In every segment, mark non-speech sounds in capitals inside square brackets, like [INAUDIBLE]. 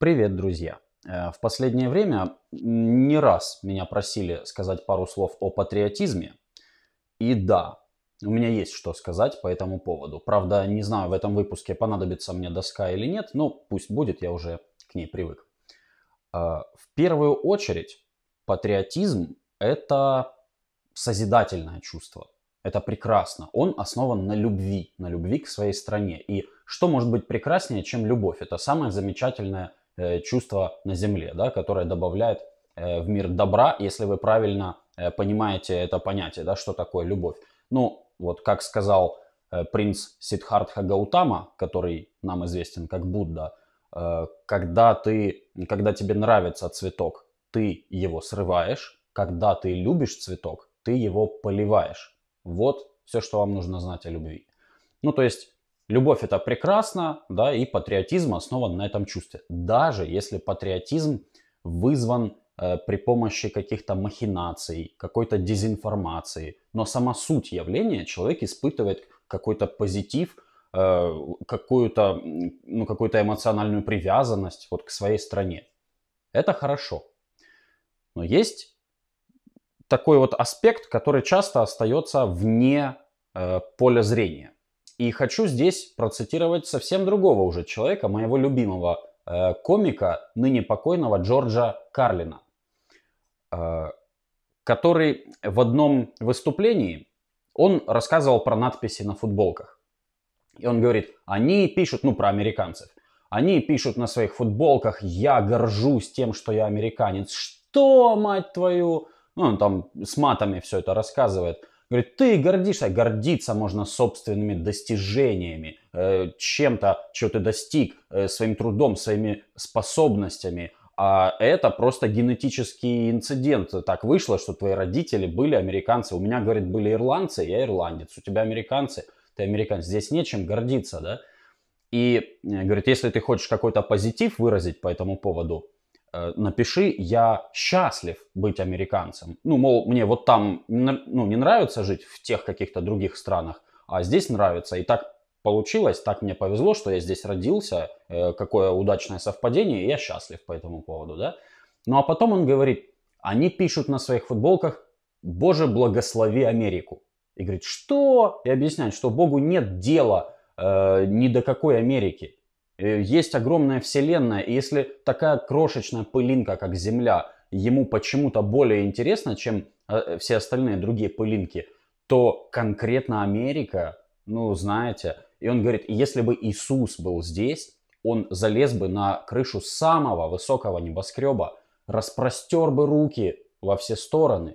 Привет, друзья! Э, в последнее время не раз меня просили сказать пару слов о патриотизме. И да, у меня есть что сказать по этому поводу. Правда, не знаю, в этом выпуске понадобится мне доска или нет, но пусть будет, я уже к ней привык. Э, в первую очередь, патриотизм – это созидательное чувство. Это прекрасно. Он основан на любви, на любви к своей стране. И что может быть прекраснее, чем любовь? Это самое замечательное Э, чувство на земле, да, которое добавляет э, в мир добра, если вы правильно э, понимаете это понятие, да, что такое любовь. Ну, вот как сказал принц Сиддхартха Гаутама, который нам известен как Будда, когда, ты, когда тебе нравится цветок, ты его срываешь, когда ты любишь цветок, ты его поливаешь. Вот все, что вам нужно знать о любви. Ну, то есть Любовь это прекрасно, да, и патриотизм основан на этом чувстве. Даже если патриотизм вызван э, при помощи каких-то махинаций, какой-то дезинформации, но сама суть явления человек испытывает какой-то позитив, э, какую-то ну, какую эмоциональную привязанность вот к своей стране. Это хорошо. Но есть такой вот аспект, который часто остается вне э, поля зрения. И хочу здесь процитировать совсем другого уже человека, моего любимого э, комика, ныне покойного Джорджа Карлина, э, который в одном выступлении, он рассказывал про надписи на футболках. И он говорит, они пишут, ну про американцев, они пишут на своих футболках, я горжусь тем, что я американец. Что, мать твою? Ну, он там с матами все это рассказывает. Говорит, ты гордишься, а гордиться можно собственными достижениями, э, чем-то, что ты достиг, э, своим трудом, своими способностями. А это просто генетический инцидент. Так вышло, что твои родители были американцы. У меня, говорит, были ирландцы, я ирландец. У тебя американцы, ты американец. Здесь нечем гордиться, да? И э, говорит, если ты хочешь какой-то позитив выразить по этому поводу, Э, напиши «я счастлив быть американцем». Ну, мол, мне вот там ну, не нравится жить в тех каких-то других странах, а здесь нравится. И так получилось, так мне повезло, что я здесь родился, э, какое удачное совпадение, и я счастлив по этому поводу, да. Ну, а потом он говорит, они пишут на своих футболках «Боже, благослови Америку». И говорит, что? И объясняет, что Богу нет дела э, ни до какой Америки. Э, есть огромная вселенная, и если такая крошечная пылинка, как Земля, ему почему-то более интересна, чем э, все остальные другие пылинки, то конкретно Америка, ну, знаете, и он говорит, если бы Иисус был здесь, он залез бы на крышу самого высокого небоскреба, распростер бы руки во все стороны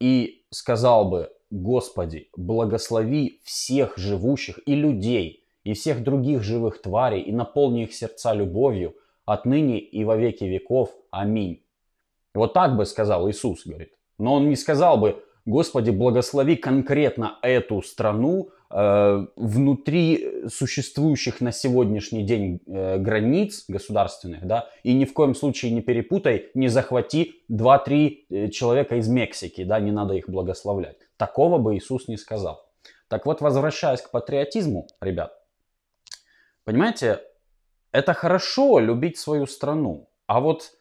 и сказал бы, Господи, благослови всех живущих и людей – и всех других живых тварей и наполни их сердца любовью отныне и во веки веков. Аминь. Вот так бы сказал Иисус, говорит. Но он не сказал бы, Господи, благослови конкретно эту страну э, внутри существующих на сегодняшний день э, границ государственных, да, и ни в коем случае не перепутай, не захвати 2-3 э, человека из Мексики, да, не надо их благословлять. Такого бы Иисус не сказал. Так вот, возвращаясь к патриотизму, ребят, Понимаете, это хорошо любить свою страну, а вот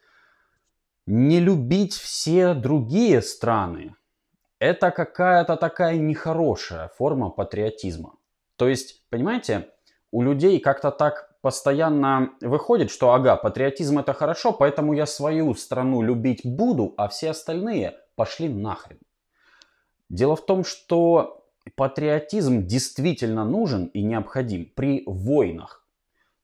не любить все другие страны, это какая-то такая нехорошая форма патриотизма. То есть, понимаете, у людей как-то так постоянно выходит, что ага, патриотизм это хорошо, поэтому я свою страну любить буду, а все остальные пошли нахрен. Дело в том, что Патриотизм действительно нужен и необходим при войнах.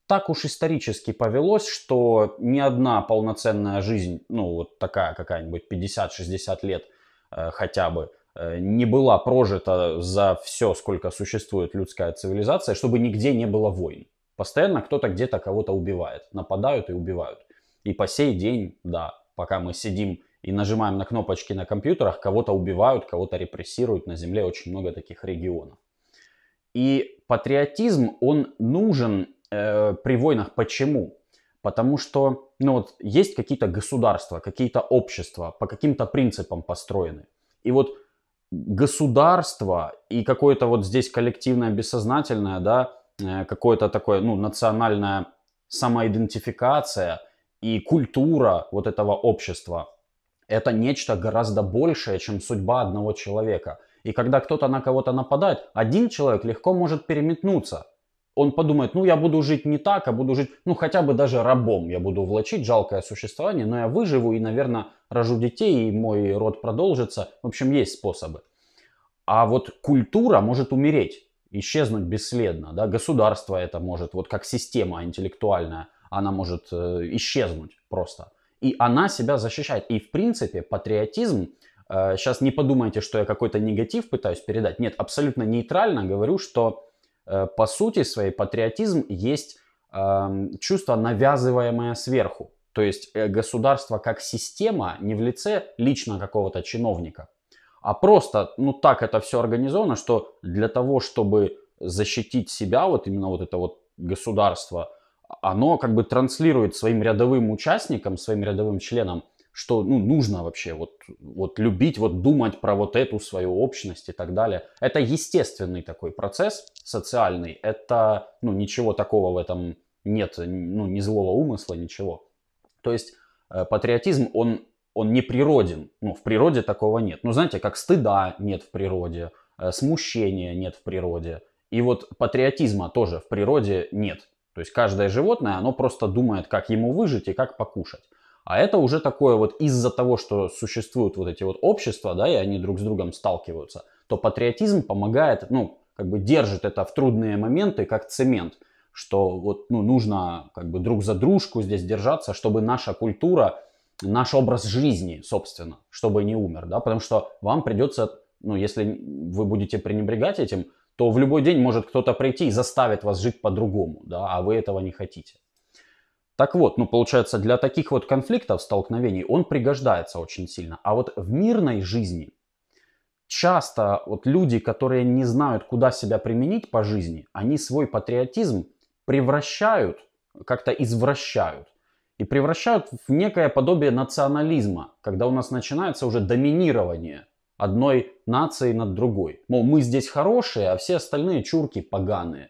Так уж исторически повелось, что ни одна полноценная жизнь, ну вот такая какая-нибудь 50-60 лет э, хотя бы, э, не была прожита за все, сколько существует людская цивилизация, чтобы нигде не было войн. Постоянно кто-то где-то кого-то убивает, нападают и убивают. И по сей день, да, пока мы сидим и нажимаем на кнопочки на компьютерах, кого-то убивают, кого-то репрессируют. На Земле очень много таких регионов. И патриотизм, он нужен э, при войнах. Почему? Потому что ну вот, есть какие-то государства, какие-то общества по каким-то принципам построены. И вот государство и какое-то вот здесь коллективное бессознательное, да, э, какое-то такое, ну, национальная самоидентификация и культура вот этого общества, это нечто гораздо большее, чем судьба одного человека. И когда кто-то на кого-то нападает, один человек легко может переметнуться. Он подумает, ну я буду жить не так, а буду жить, ну хотя бы даже рабом. Я буду влачить жалкое существование, но я выживу и, наверное, рожу детей, и мой род продолжится. В общем, есть способы. А вот культура может умереть, исчезнуть бесследно. Да? Государство это может, вот как система интеллектуальная, она может э, исчезнуть просто и она себя защищает. И в принципе патриотизм, э, сейчас не подумайте, что я какой-то негатив пытаюсь передать, нет, абсолютно нейтрально говорю, что э, по сути своей патриотизм есть эм, чувство, навязываемое сверху. То есть э, государство как система не в лице лично какого-то чиновника, а просто, ну так это все организовано, что для того, чтобы защитить себя, вот именно вот это вот государство – оно как бы транслирует своим рядовым участникам, своим рядовым членам, что ну, нужно вообще вот, вот любить, вот думать про вот эту свою общность и так далее. Это естественный такой процесс социальный. Это ну, ничего такого в этом нет, ну, ни злого умысла, ничего. То есть э, патриотизм, он, он не природен. Ну, в природе такого нет. Ну, знаете, как стыда нет в природе, э, смущения нет в природе. И вот патриотизма тоже в природе нет. То есть каждое животное, оно просто думает, как ему выжить и как покушать. А это уже такое вот из-за того, что существуют вот эти вот общества, да, и они друг с другом сталкиваются, то патриотизм помогает, ну, как бы держит это в трудные моменты, как цемент, что вот, ну, нужно как бы друг за дружку здесь держаться, чтобы наша культура, наш образ жизни, собственно, чтобы не умер, да, потому что вам придется, ну, если вы будете пренебрегать этим, то в любой день может кто-то прийти и заставит вас жить по-другому, да, а вы этого не хотите. Так вот, ну получается, для таких вот конфликтов, столкновений он пригождается очень сильно. А вот в мирной жизни часто вот люди, которые не знают, куда себя применить по жизни, они свой патриотизм превращают, как-то извращают. И превращают в некое подобие национализма, когда у нас начинается уже доминирование одной нации над другой. Мол, мы здесь хорошие, а все остальные чурки поганые.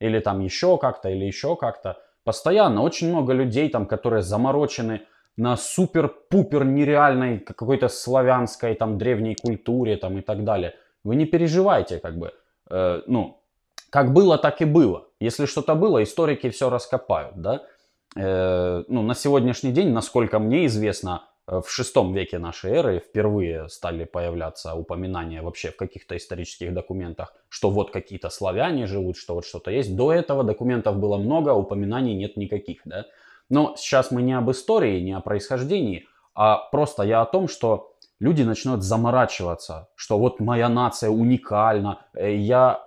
Или там еще как-то, или еще как-то. Постоянно очень много людей там, которые заморочены на супер-пупер нереальной какой-то славянской там древней культуре там и так далее. Вы не переживайте как бы. Э, ну, как было, так и было. Если что-то было, историки все раскопают, да. Э, ну, на сегодняшний день, насколько мне известно, в шестом веке нашей эры впервые стали появляться упоминания вообще в каких-то исторических документах, что вот какие-то славяне живут, что вот что-то есть. До этого документов было много, а упоминаний нет никаких. Да? Но сейчас мы не об истории, не о происхождении, а просто я о том, что люди начнут заморачиваться, что вот моя нация уникальна. Э, я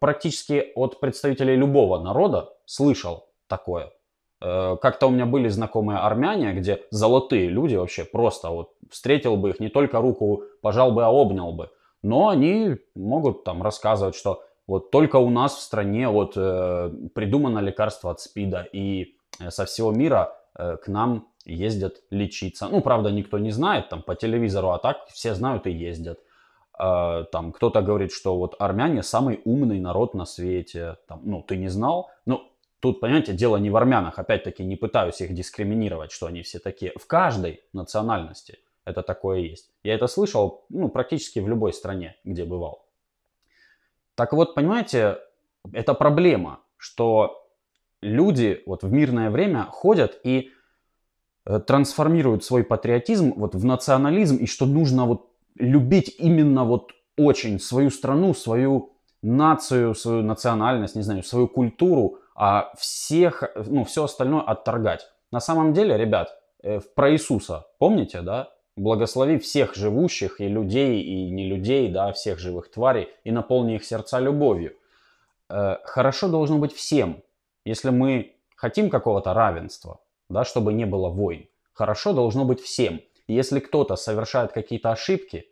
практически от представителей любого народа слышал такое. Э, как-то у меня были знакомые армяне, где золотые люди вообще просто вот встретил бы их, не только руку пожал бы, а обнял бы. Но они могут там рассказывать, что вот только у нас в стране вот э, придумано лекарство от СПИДа и э, со всего мира э, к нам ездят лечиться. Ну, правда, никто не знает там по телевизору, а так все знают и ездят. Э, там кто-то говорит, что вот армяне самый умный народ на свете. Там, ну, ты не знал? Ну, Тут, понимаете, дело не в армянах. Опять-таки, не пытаюсь их дискриминировать, что они все такие. В каждой национальности это такое есть. Я это слышал ну, практически в любой стране, где бывал. Так вот, понимаете, это проблема, что люди вот в мирное время ходят и э, трансформируют свой патриотизм вот в национализм, и что нужно вот любить именно вот очень свою страну, свою нацию, свою национальность, не знаю, свою культуру, а всех, ну, все остальное отторгать. На самом деле, ребят, э, про Иисуса, помните, да? Благослови всех живущих и людей, и не людей, да, всех живых тварей, и наполни их сердца любовью. Э, хорошо должно быть всем. Если мы хотим какого-то равенства, да, чтобы не было войн, хорошо должно быть всем. если кто-то совершает какие-то ошибки,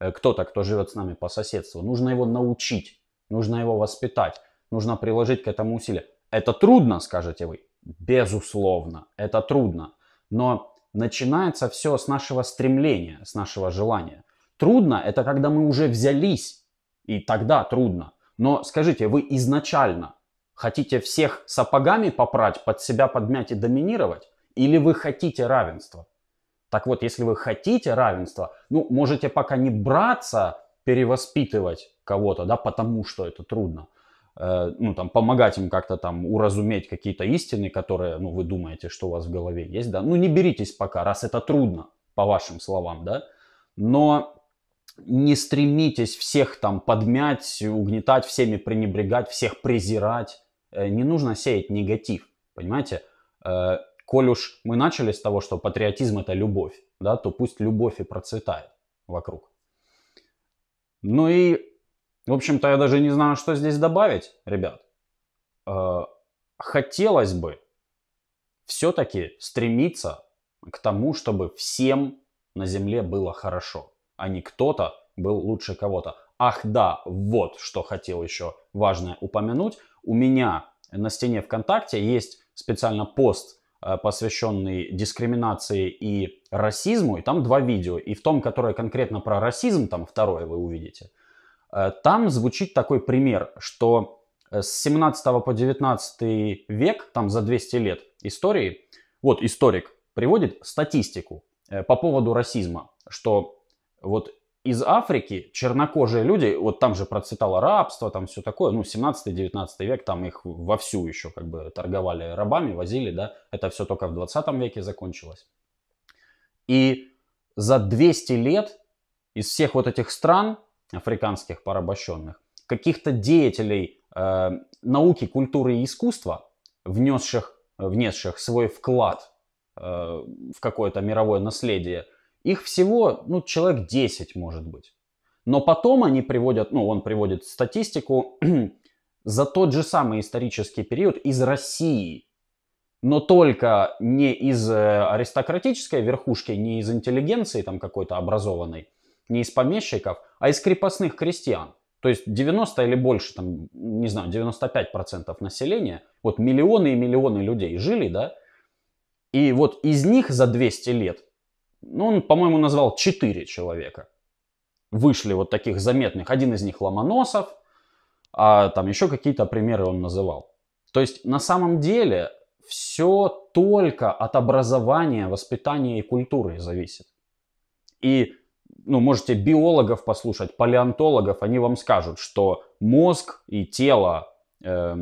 э, кто-то, кто живет с нами по соседству, нужно его научить, нужно его воспитать, нужно приложить к этому усилия. Это трудно, скажете вы. Безусловно, это трудно. Но начинается все с нашего стремления, с нашего желания. Трудно – это когда мы уже взялись, и тогда трудно. Но скажите, вы изначально хотите всех сапогами попрать, под себя подмять и доминировать? Или вы хотите равенства? Так вот, если вы хотите равенства, ну, можете пока не браться перевоспитывать кого-то, да, потому что это трудно. Э, ну, там, помогать им как-то там уразуметь какие-то истины, которые, ну, вы думаете, что у вас в голове есть, да, ну, не беритесь пока, раз это трудно, по вашим словам, да, но не стремитесь всех там подмять, угнетать, всеми пренебрегать, всех презирать, э, не нужно сеять негатив, понимаете, э, коль уж мы начали с того, что патриотизм это любовь, да, то пусть любовь и процветает вокруг. Ну и в общем-то, я даже не знаю, что здесь добавить, ребят. Э, хотелось бы все-таки стремиться к тому, чтобы всем на Земле было хорошо, а не кто-то был лучше кого-то. Ах да, вот что хотел еще важное упомянуть. У меня на стене ВКонтакте есть специально пост, э, посвященный дискриминации и расизму. И там два видео. И в том, которое конкретно про расизм, там второе вы увидите – Э, там звучит такой пример, что э, с 17 по 19 век, там за 200 лет истории, вот историк приводит статистику э, по поводу расизма, что вот из Африки чернокожие люди, вот там же процветало рабство, там все такое, ну, 17-19 век, там их вовсю еще как бы торговали рабами, возили, да, это все только в 20 веке закончилось. И за 200 лет из всех вот этих стран африканских порабощенных, каких-то деятелей э, науки, культуры и искусства, внесших, внесших свой вклад э, в какое-то мировое наследие, их всего ну, человек 10 может быть. Но потом они приводят, ну он приводит статистику [CLEARS THROAT] за тот же самый исторический период из России, но только не из э, аристократической верхушки, не из интеллигенции там какой-то образованной, не из помещиков, а из крепостных крестьян. То есть 90 или больше, там, не знаю, 95% населения, вот миллионы и миллионы людей жили, да, и вот из них за 200 лет, ну, он, по-моему, назвал 4 человека. Вышли вот таких заметных. Один из них Ломоносов, а там еще какие-то примеры он называл. То есть на самом деле все только от образования, воспитания и культуры зависит. И ну, можете биологов послушать, палеонтологов, они вам скажут, что мозг и тело э,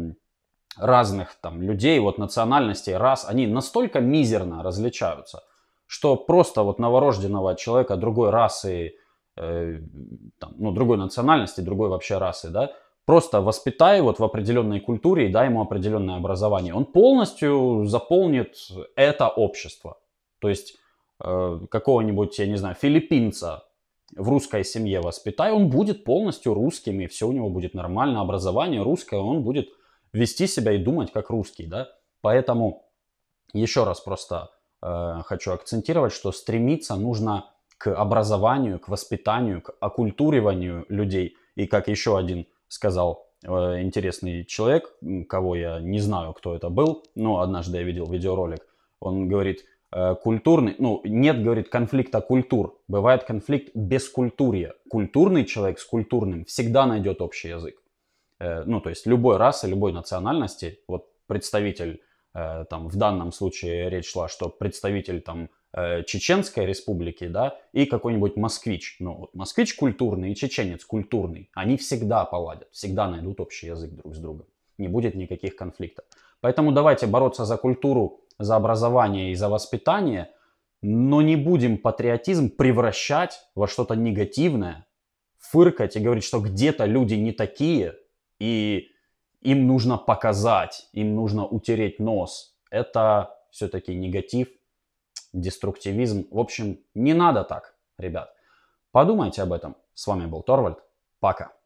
разных там людей, вот национальностей, рас, они настолько мизерно различаются, что просто вот новорожденного человека другой расы, э, там, ну, другой национальности, другой вообще расы, да, просто воспитай вот в определенной культуре и дай ему определенное образование. Он полностью заполнит это общество. То есть э, какого-нибудь, я не знаю, филиппинца в русской семье воспитай, он будет полностью русским, и все у него будет нормально, образование русское, он будет вести себя и думать как русский, да. Поэтому еще раз просто э, хочу акцентировать, что стремиться нужно к образованию, к воспитанию, к окультуриванию людей. И как еще один сказал э, интересный человек, кого я не знаю, кто это был, но однажды я видел видеоролик, он говорит, Э, культурный, ну, нет, говорит, конфликта культур. Бывает конфликт без культурья. Культурный человек с культурным всегда найдет общий язык. Э, ну, то есть любой расы, любой национальности, вот представитель, э, там, в данном случае речь шла, что представитель, там, Чеченской республики, да, и какой-нибудь москвич. Ну, вот москвич культурный и чеченец культурный. Они всегда поладят, всегда найдут общий язык друг с другом. Не будет никаких конфликтов. Поэтому давайте бороться за культуру за образование и за воспитание, но не будем патриотизм превращать во что-то негативное, фыркать и говорить, что где-то люди не такие, и им нужно показать, им нужно утереть нос. Это все-таки негатив, деструктивизм. В общем, не надо так, ребят. Подумайте об этом. С вами был Торвальд. Пока.